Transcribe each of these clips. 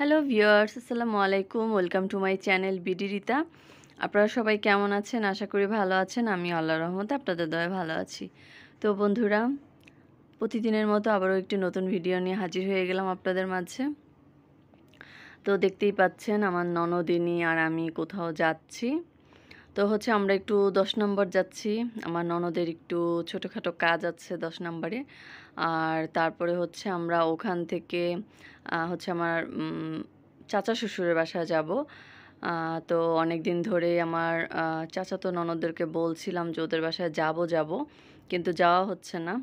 Hello viewers আসসালামু আলাইকুম welcome to my channel BD Rita আপনারা সবাই কেমন আছেন আশা করি ভালো আছেন আমি আল্লাহ রহমতে আপনাদের দয়া ভালো আছি তো বন্ধুরা প্রতিদিনের মতো আবারও একটি নতুন ভিডিও নিয়ে হাজির হয়ে গেলাম আপনাদের মাঝে তো দেখতেই পাচ্ছেন আমার ননদিনী আর আমি কোথাও যাচ্ছি তো হচ্ছে আমরা একটু দশ নম্বর যাচ্ছি আমার ননদের একটু ছোটোখাটো কাজ আছে দশ নম্বরে আর তারপরে হচ্ছে আমরা ওখান থেকে হচ্ছে আমার চাচা শ্বশুরের বাসায় যাব তো অনেক দিন ধরে আমার চাচা তো ননদদেরকে বলছিলাম যে ওদের বাসায় যাবো যাবো কিন্তু যাওয়া হচ্ছে না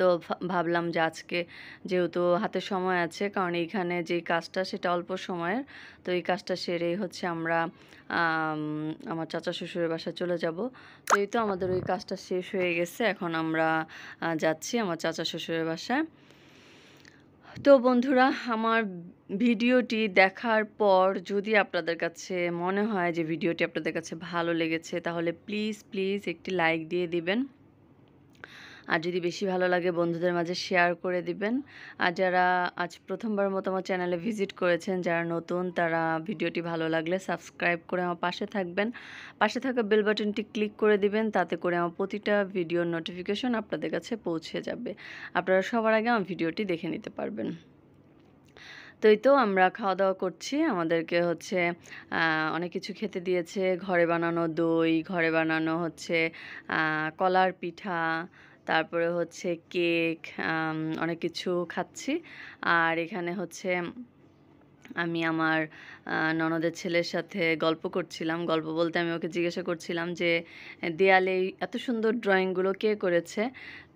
তো ভাবলাম যে আজকে যেহেতু হাতে সময় আছে কারণ এইখানে যে কাজটা সেটা অল্প সময়ের তো এই কাজটা সেরেই হচ্ছে আমরা আমার চাচা শ্বশুরের বাসা চলে যাব তো এই তো আমাদের ওই কাজটা শেষ হয়ে গেছে এখন আমরা যাচ্ছি আমার চাচা শ্বশুরের বাসায় তো বন্ধুরা আমার ভিডিওটি দেখার পর যদি আপনাদের কাছে মনে হয় যে ভিডিওটি আপনাদের কাছে ভালো লেগেছে তাহলে প্লিজ প্লিজ একটি লাইক দিয়ে দিবেন আর যদি বেশি ভালো লাগে বন্ধুদের মাঝে শেয়ার করে দিবেন আর যারা আজ প্রথমবার মতো আমার চ্যানেলে ভিজিট করেছেন যারা নতুন তারা ভিডিওটি ভালো লাগলে সাবস্ক্রাইব করে আমার পাশে থাকবেন পাশে থাকা বেল বাটনটি ক্লিক করে দিবেন তাতে করে আমার প্রতিটা ভিডিওর নোটিফিকেশন আপনাদের কাছে পৌঁছে যাবে আপনারা সবার আগে আমার ভিডিওটি দেখে নিতে পারবেন তো তো আমরা খাওয়া দাওয়া করছি আমাদেরকে হচ্ছে অনেক কিছু খেতে দিয়েছে ঘরে বানানো দই ঘরে বানানো হচ্ছে কলার পিঠা তারপরে হচ্ছে কেক অনেক কিছু খাচ্ছি আর এখানে হচ্ছে আমি আমার ননদের ছেলের সাথে গল্প করছিলাম গল্প বলতে আমি ওকে জিজ্ঞাসা করছিলাম যে দেয়ালে এত সুন্দর ড্রয়িংগুলো কে করেছে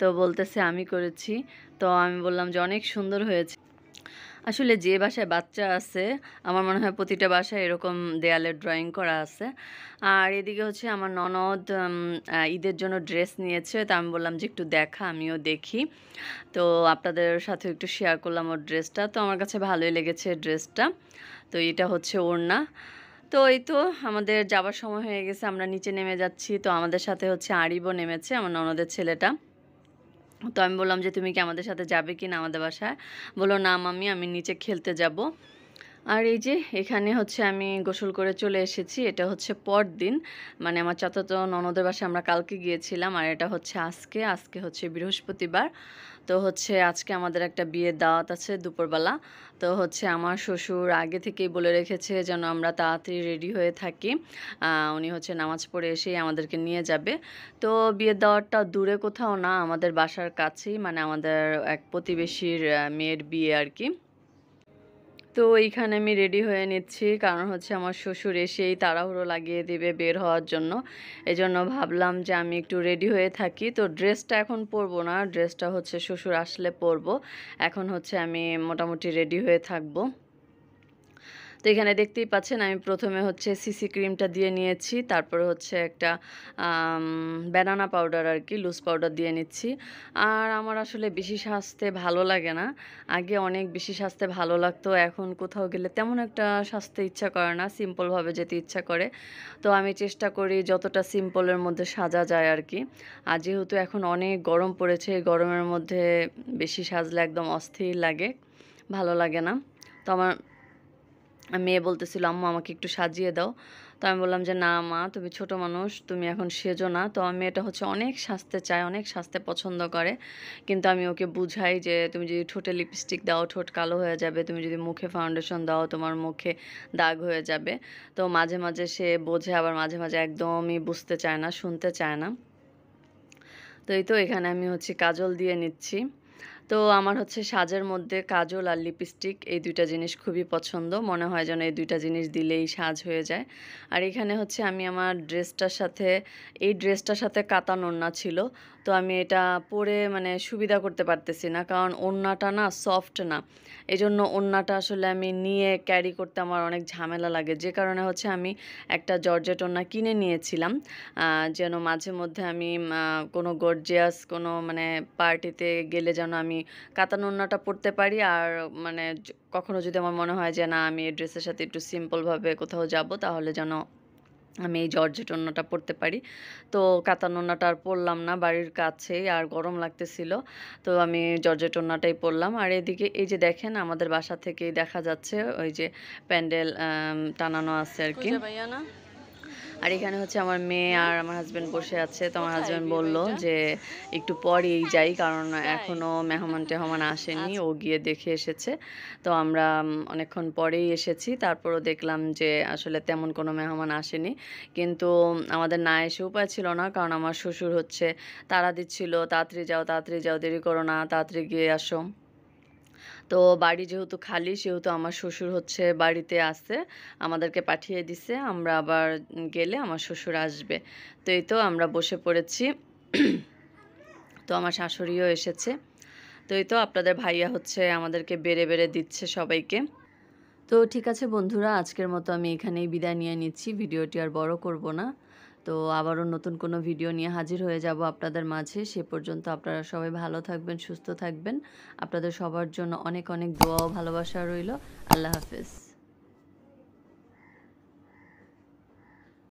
তো বলতেছে আমি করেছি তো আমি বললাম যে অনেক সুন্দর হয়েছে আসলে যে বাসায় বাচ্চা আছে আমার মনে হয় প্রতিটা বাসায় এরকম দেয়ালে ড্রয়িং করা আছে আর এদিকে হচ্ছে আমার ননদ ঈদের জন্য ড্রেস নিয়েছে তা আমি বললাম যে একটু দেখা আমিও দেখি তো আপনাদের সাথে একটু শেয়ার করলাম ওর ড্রেসটা তো আমার কাছে ভালোই লেগেছে ড্রেসটা তো এটা হচ্ছে ওড়না তো এই তো আমাদের যাবার সময় হয়ে গেছে আমরা নিচে নেমে যাচ্ছি তো আমাদের সাথে হচ্ছে আরিবও নেমেছে আমার ননদের ছেলেটা তো আমি বললাম যে তুমি কি আমাদের সাথে যাবে কি না আমাদের বাসায় বললো না মামি আমি নিচে খেলতে যাব আর এই যে এখানে হচ্ছে আমি গোসল করে চলে এসেছি এটা হচ্ছে পরদিন মানে আমার চতুর্থ ননদের বাসায় আমরা কালকে গিয়েছিলাম আর এটা হচ্ছে আজকে আজকে হচ্ছে বৃহস্পতিবার তো হচ্ছে আজকে আমাদের একটা বিয়ে দাওয়াত আছে দুপুরবেলা তো হচ্ছে আমার শ্বশুর আগে থেকেই বলে রেখেছে যেন আমরা তাড়াতাড়ি রেডি হয়ে থাকি উনি হচ্ছে নামাজ পড়ে এসেই আমাদেরকে নিয়ে যাবে তো বিয়ের দাওয়াতটা দূরে কোথাও না আমাদের বাসার কাছেই মানে আমাদের এক প্রতিবেশীর মেয়ের বিয়ে আর কি তো এইখানে আমি রেডি হয়ে নিচ্ছি কারণ হচ্ছে আমার শ্বশুর এসেই তাড়াহুড়ো লাগিয়ে দেবে বের হওয়ার জন্য এই জন্য ভাবলাম যে আমি একটু রেডি হয়ে থাকি তো ড্রেসটা এখন পরবো না ড্রেসটা হচ্ছে শ্বশুর আসলে পরবো এখন হচ্ছে আমি মোটামুটি রেডি হয়ে থাকবো তো এখানে দেখতেই পাচ্ছেন আমি প্রথমে হচ্ছে সিসি ক্রিমটা দিয়ে নিয়েছি তারপরে হচ্ছে একটা ব্যানানা পাউডার আর কি লুজ পাউডার দিয়ে নিচ্ছি আর আমার আসলে বেশি স্বাস্থ্যে ভালো লাগে না আগে অনেক বেশি স্বাস্থ্যে ভালো লাগতো এখন কোথাও গেলে তেমন একটা স্বাস্থ্যে ইচ্ছা করে না সিম্পলভাবে যেতে ইচ্ছা করে তো আমি চেষ্টা করি যতটা সিম্পলের মধ্যে সাজা যায় আর কি আর যেহেতু এখন অনেক গরম পড়েছে গরমের মধ্যে বেশি সাজলে একদম অস্থির লাগে ভালো লাগে না তো আমার মেয়ে বলতেছিল আম্মু আমাকে একটু সাজিয়ে দাও তো আমি বললাম যে না মা তুমি ছোট মানুষ তুমি এখন সেজো না তো আমি এটা হচ্ছে অনেক সাজতে চায় অনেক সাজতে পছন্দ করে কিন্তু আমি ওকে বুঝাই যে তুমি যদি ঠোঁটে লিপস্টিক দাও ঠোঁট কালো হয়ে যাবে তুমি যদি মুখে ফাউন্ডেশন দাও তোমার মুখে দাগ হয়ে যাবে তো মাঝে মাঝে সে বোঝে আবার মাঝে মাঝে একদমই বুঝতে চায় না শুনতে চায় না তো এই তো এখানে আমি হচ্ছে কাজল দিয়ে নিচ্ছি তো আমার হচ্ছে সাজের মধ্যে কাজল আর লিপস্টিক এই দুইটা জিনিস খুবই পছন্দ মনে হয় যেন এই দুইটা জিনিস দিলেই সাজ হয়ে যায় আর এখানে হচ্ছে আমি আমার ড্রেসটার সাথে এই ড্রেসটার সাথে কাতান ওড়না ছিল তো আমি এটা পরে মানে সুবিধা করতে পারতেছি না কারণ ওড়নাটা না সফট না এই জন্য ওড়নাটা আসলে আমি নিয়ে ক্যারি করতে আমার অনেক ঝামেলা লাগে যে কারণে হচ্ছে আমি একটা জর্জেট ওড়না কিনে নিয়েছিলাম যেন মাঝে মধ্যে আমি কোনো গর্জিয়াস কোনো মানে পার্টিতে গেলে যেন আমি আমি কাতান ওড়নাটা পরতে পারি আর মানে কখনো যদি আমার মনে হয় যে না আমি এই ড্রেসের সাথে একটু সিম্পলভাবে কোথাও যাব তাহলে যেন আমি এই জর্জেট ওড়নাটা পরতে পারি তো কাতান ওড়নাটা আর পরলাম না বাড়ির কাছেই আর গরম লাগতেছিল তো আমি জর্জেট ওড়নাটাই পরলাম আর এদিকে এই যে দেখেন আমাদের বাসা থেকেই দেখা যাচ্ছে ওই যে প্যান্ডেল টানানো আছে আর কি আর এখানে হচ্ছে আমার মেয়ে আর আমার হাজব্যান্ড বসে আছে তো আমার হাজব্যান্ড বলল যে একটু পরেই যাই কারণ এখনও মেহমান টেহমান আসেনি আচ্ছা। ও গিয়ে দেখে এসেছে তো আমরা অনেকক্ষণ পরেই এসেছি তারপরও দেখলাম যে আসলে তেমন কোনো মেহমান আসেনি কিন্তু আমাদের না এসে উপায় ছিল না কারণ আমার শ্বশুর হচ্ছে তারা দিচ্ছিল তাড়াতাড়ি যাও তাড়াতাড়ি যাও দেরি করো না তাড়াতাড়ি গিয়ে আসো তো বাড়ি যেহেতু খালি সেহেতু আমার শ্বশুর হচ্ছে বাড়িতে আছে আমাদেরকে পাঠিয়ে দিছে আমরা আবার গেলে আমার শ্বশুর আসবে তো এই তো আমরা বসে পড়েছি তো আমার শাশুড়িও এসেছে তো এই তো আপনাদের ভাইয়া হচ্ছে আমাদেরকে বেড়ে বেড়ে দিচ্ছে সবাইকে তো ঠিক আছে বন্ধুরা আজকের মতো আমি এখানেই বিদায় নিয়ে নিচ্ছি ভিডিওটি আর বড় করব না তো আবারও নতুন কোনো ভিডিও নিয়ে হাজির হয়ে যাব আপনাদের মাঝে সে পর্যন্ত আপনারা সবাই ভালো থাকবেন সুস্থ থাকবেন আপনাদের সবার জন্য অনেক অনেক দোয়া ও ভালোবাসা রইল আল্লাহ হাফেজ